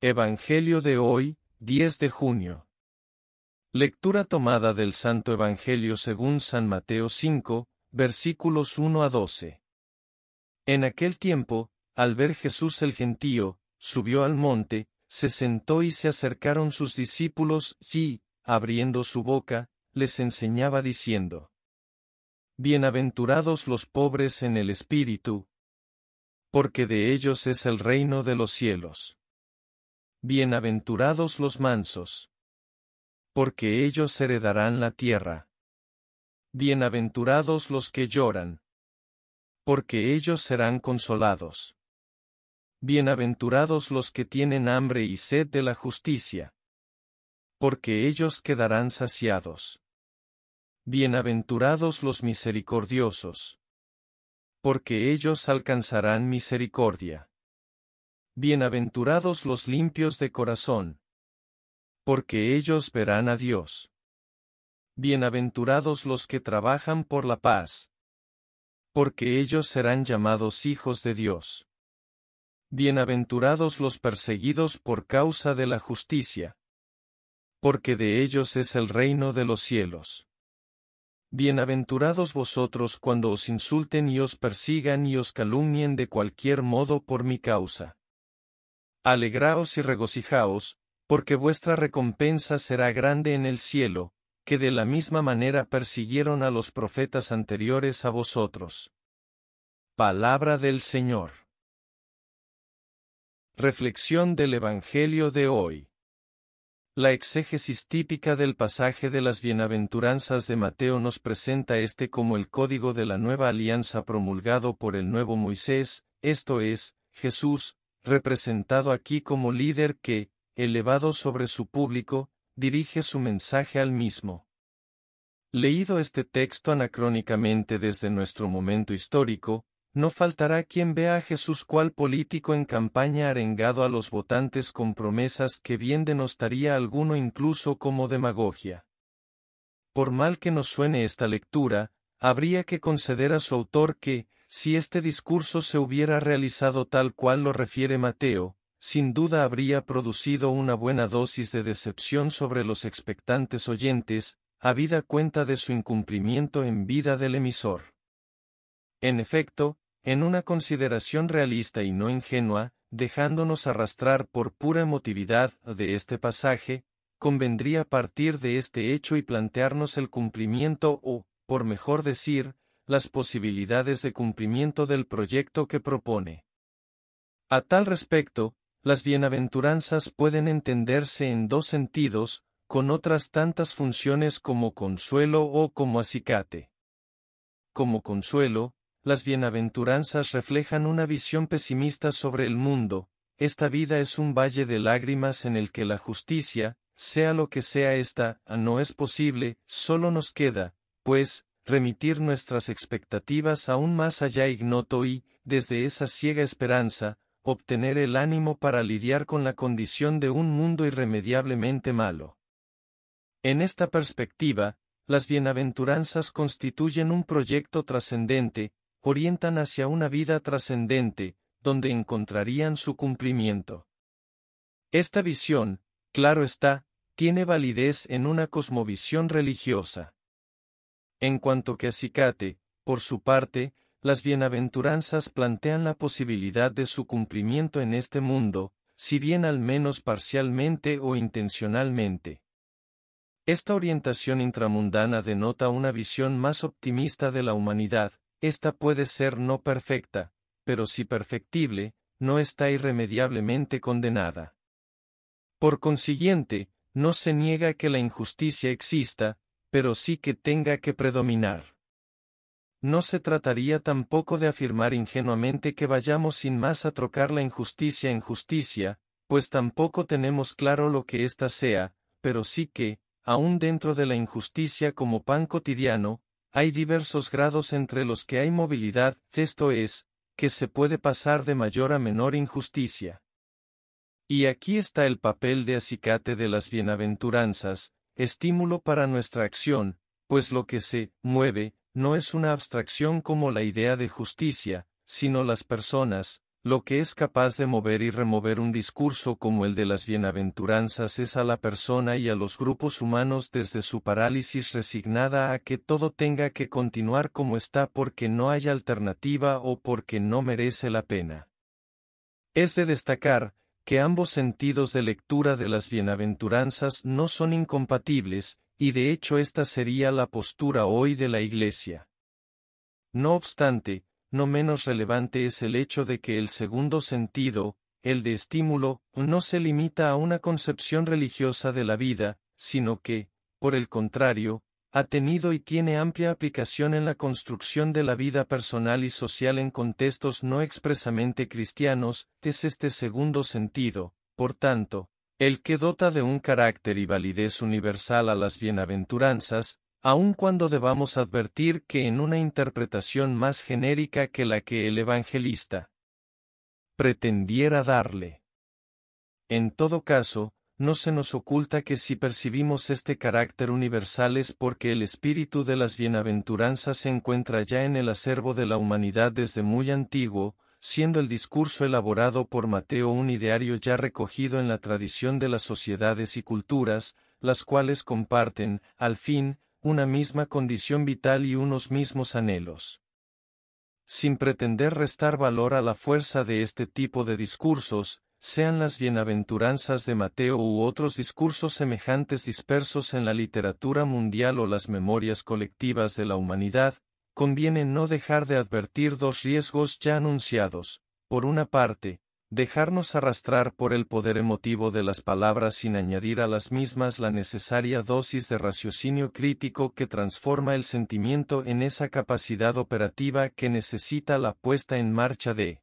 Evangelio de hoy, 10 de junio. Lectura tomada del Santo Evangelio según San Mateo 5, versículos 1 a 12. En aquel tiempo, al ver Jesús el gentío, subió al monte, se sentó y se acercaron sus discípulos, y, abriendo su boca, les enseñaba diciendo. Bienaventurados los pobres en el espíritu, porque de ellos es el reino de los cielos. Bienaventurados los mansos. Porque ellos heredarán la tierra. Bienaventurados los que lloran. Porque ellos serán consolados. Bienaventurados los que tienen hambre y sed de la justicia. Porque ellos quedarán saciados. Bienaventurados los misericordiosos. Porque ellos alcanzarán misericordia. Bienaventurados los limpios de corazón, porque ellos verán a Dios. Bienaventurados los que trabajan por la paz, porque ellos serán llamados hijos de Dios. Bienaventurados los perseguidos por causa de la justicia, porque de ellos es el reino de los cielos. Bienaventurados vosotros cuando os insulten y os persigan y os calumnien de cualquier modo por mi causa Alegraos y regocijaos, porque vuestra recompensa será grande en el cielo, que de la misma manera persiguieron a los profetas anteriores a vosotros. Palabra del Señor. Reflexión del Evangelio de hoy. La exégesis típica del pasaje de las bienaventuranzas de Mateo nos presenta este como el código de la nueva alianza promulgado por el nuevo Moisés, esto es, Jesús, representado aquí como líder que, elevado sobre su público, dirige su mensaje al mismo. Leído este texto anacrónicamente desde nuestro momento histórico, no faltará quien vea a Jesús cual político en campaña arengado a los votantes con promesas que bien denostaría alguno incluso como demagogia. Por mal que nos suene esta lectura, habría que conceder a su autor que, si este discurso se hubiera realizado tal cual lo refiere Mateo, sin duda habría producido una buena dosis de decepción sobre los expectantes oyentes, habida cuenta de su incumplimiento en vida del emisor. En efecto, en una consideración realista y no ingenua, dejándonos arrastrar por pura emotividad de este pasaje, convendría partir de este hecho y plantearnos el cumplimiento o, por mejor decir, las posibilidades de cumplimiento del proyecto que propone. A tal respecto, las bienaventuranzas pueden entenderse en dos sentidos, con otras tantas funciones como consuelo o como acicate. Como consuelo, las bienaventuranzas reflejan una visión pesimista sobre el mundo, esta vida es un valle de lágrimas en el que la justicia, sea lo que sea esta, no es posible, solo nos queda, pues, remitir nuestras expectativas aún más allá ignoto y, desde esa ciega esperanza, obtener el ánimo para lidiar con la condición de un mundo irremediablemente malo. En esta perspectiva, las bienaventuranzas constituyen un proyecto trascendente, orientan hacia una vida trascendente, donde encontrarían su cumplimiento. Esta visión, claro está, tiene validez en una cosmovisión religiosa. En cuanto que acicate, por su parte, las bienaventuranzas plantean la posibilidad de su cumplimiento en este mundo, si bien al menos parcialmente o intencionalmente. Esta orientación intramundana denota una visión más optimista de la humanidad, esta puede ser no perfecta, pero si perfectible, no está irremediablemente condenada. Por consiguiente, no se niega que la injusticia exista, pero sí que tenga que predominar. No se trataría tampoco de afirmar ingenuamente que vayamos sin más a trocar la injusticia en justicia, pues tampoco tenemos claro lo que ésta sea, pero sí que, aún dentro de la injusticia como pan cotidiano, hay diversos grados entre los que hay movilidad, esto es, que se puede pasar de mayor a menor injusticia. Y aquí está el papel de acicate de las bienaventuranzas, estímulo para nuestra acción, pues lo que se mueve no es una abstracción como la idea de justicia, sino las personas, lo que es capaz de mover y remover un discurso como el de las bienaventuranzas es a la persona y a los grupos humanos desde su parálisis resignada a que todo tenga que continuar como está porque no hay alternativa o porque no merece la pena. Es de destacar, que ambos sentidos de lectura de las bienaventuranzas no son incompatibles, y de hecho esta sería la postura hoy de la Iglesia. No obstante, no menos relevante es el hecho de que el segundo sentido, el de estímulo, no se limita a una concepción religiosa de la vida, sino que, por el contrario, ha tenido y tiene amplia aplicación en la construcción de la vida personal y social en contextos no expresamente cristianos, es este segundo sentido, por tanto, el que dota de un carácter y validez universal a las bienaventuranzas, aun cuando debamos advertir que en una interpretación más genérica que la que el evangelista pretendiera darle. En todo caso, no se nos oculta que si percibimos este carácter universal es porque el espíritu de las bienaventuranzas se encuentra ya en el acervo de la humanidad desde muy antiguo, siendo el discurso elaborado por Mateo un ideario ya recogido en la tradición de las sociedades y culturas, las cuales comparten, al fin, una misma condición vital y unos mismos anhelos. Sin pretender restar valor a la fuerza de este tipo de discursos, sean las bienaventuranzas de Mateo u otros discursos semejantes dispersos en la literatura mundial o las memorias colectivas de la humanidad, conviene no dejar de advertir dos riesgos ya anunciados. Por una parte, dejarnos arrastrar por el poder emotivo de las palabras sin añadir a las mismas la necesaria dosis de raciocinio crítico que transforma el sentimiento en esa capacidad operativa que necesita la puesta en marcha de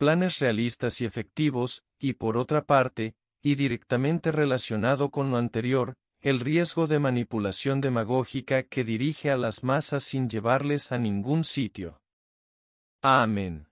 planes realistas y efectivos, y por otra parte, y directamente relacionado con lo anterior, el riesgo de manipulación demagógica que dirige a las masas sin llevarles a ningún sitio. Amén.